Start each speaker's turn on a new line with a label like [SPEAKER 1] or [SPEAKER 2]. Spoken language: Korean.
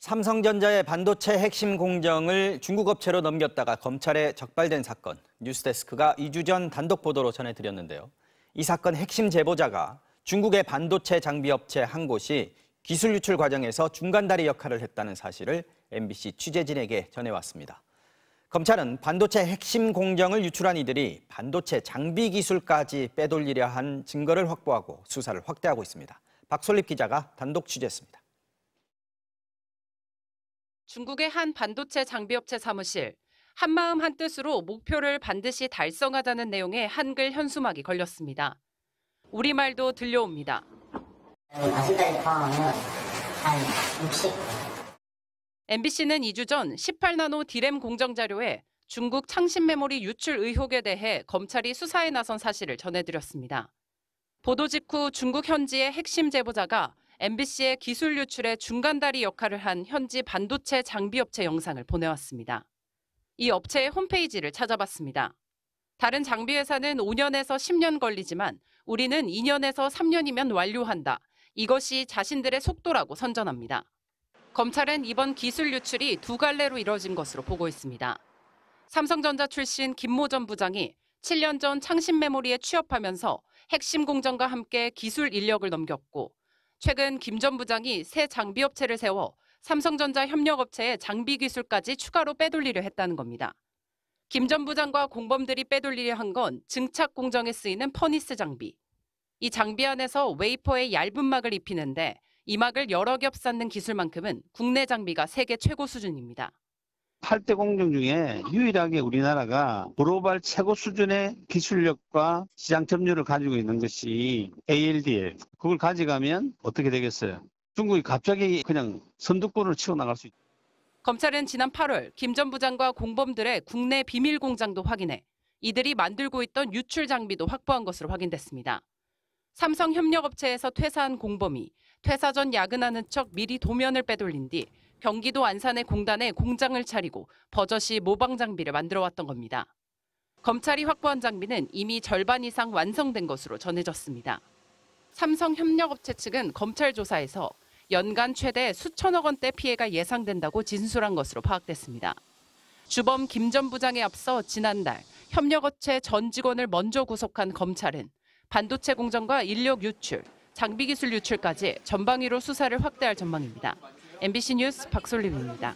[SPEAKER 1] 삼성전자의 반도체 핵심 공정을 중국 업체로 넘겼다가 검찰에 적발된 사건 뉴스데스크가 2주 전 단독 보도로 전해드렸는데요. 이 사건 핵심 제보자가 중국의 반도체 장비 업체 한 곳이 기술 유출 과정에서 중간다리 역할을 했다는 사실을 MBC 취재진에게 전해왔습니다. 검찰은 반도체 핵심 공정을 유출한 이들이 반도체 장비 기술까지 빼돌리려 한 증거를 확보하고 수사를 확대하고 있습니다. 박솔립 기자가 단독 취재했습니다.
[SPEAKER 2] 중국의 한 반도체 장비업체 사무실 한마음 한뜻으로 목표를 반드시 달성하자는 내용의 한글 현수막이 걸렸습니다. 우리말도 들려옵니다. 아직까지 포함하면 한 60. MBC는 2주 전 18나노 디램 공정 자료에 중국 창신 메모리 유출 의혹에 대해 검찰이 수사에 나선 사실을 전해드렸습니다. 보도 직후 중국 현지의 핵심 제보자가 MBC의 기술 유출의 중간다리 역할을 한 현지 반도체 장비업체 영상을 보내왔습니다. 이 업체의 홈페이지를 찾아봤습니다. 다른 장비회사는 5년에서 10년 걸리지만 우리는 2년에서 3년이면 완료한다. 이것이 자신들의 속도라고 선전합니다. 검찰은 이번 기술 유출이 두 갈래로 이뤄진 것으로 보고 있습니다. 삼성전자 출신 김모 전 부장이 7년 전 창신 메모리에 취업하면서 핵심 공정과 함께 기술 인력을 넘겼고 최근 김 전 부장이 새 장비업체를 세워 삼성전자 협력업체에 장비 기술까지 추가로 빼돌리려 했다는 겁니다. 김 전 부장과 공범들이 빼돌리려 한 건 증착 공정에 쓰이는 퍼니스 장비. 이 장비 안에서 웨이퍼에 얇은 막을 입히는데 이 막을 여러 겹 쌓는 기술만큼은 국내 장비가 세계 최고 수준입니다.
[SPEAKER 3] 8대 공정 중에 유일하게 우리나라가 글로벌 최고 수준의 기술력과 시장 점유율을 가지고 있는 것이 ALDL. 그걸 가져가면 어떻게 되겠어요? 중국이 갑자기 그냥 선두권을 치고나갈수있죠
[SPEAKER 2] 검찰은 지난 8월 김 전 부장과 공범들의 국내 비밀 공장도 확인해 이들이 만들고 있던 유출 장비도 확보한 것으로 확인됐습니다. 삼성 협력업체에서 퇴사한 공범이 퇴사 전 야근하는 척 미리 도면을 빼돌린 뒤 경기도 안산의 공단에 공장을 차리고 버젓이 모방 장비를 만들어 왔던 겁니다. 검찰이 확보한 장비는 이미 절반 이상 완성된 것으로 전해졌습니다. 삼성 협력업체 측은 검찰 조사에서 연간 최대 수천억 원대 피해가 예상된다고 진술한 것으로 파악됐습니다. 주범 김 전 부장에 앞서 지난달 협력업체 전 직원을 먼저 구속한 검찰은 반도체 공정과 인력 유출, 장비 기술 유출까지 전방위로 수사를 확대할 전망입니다. MBC 뉴스 박솔림입니다.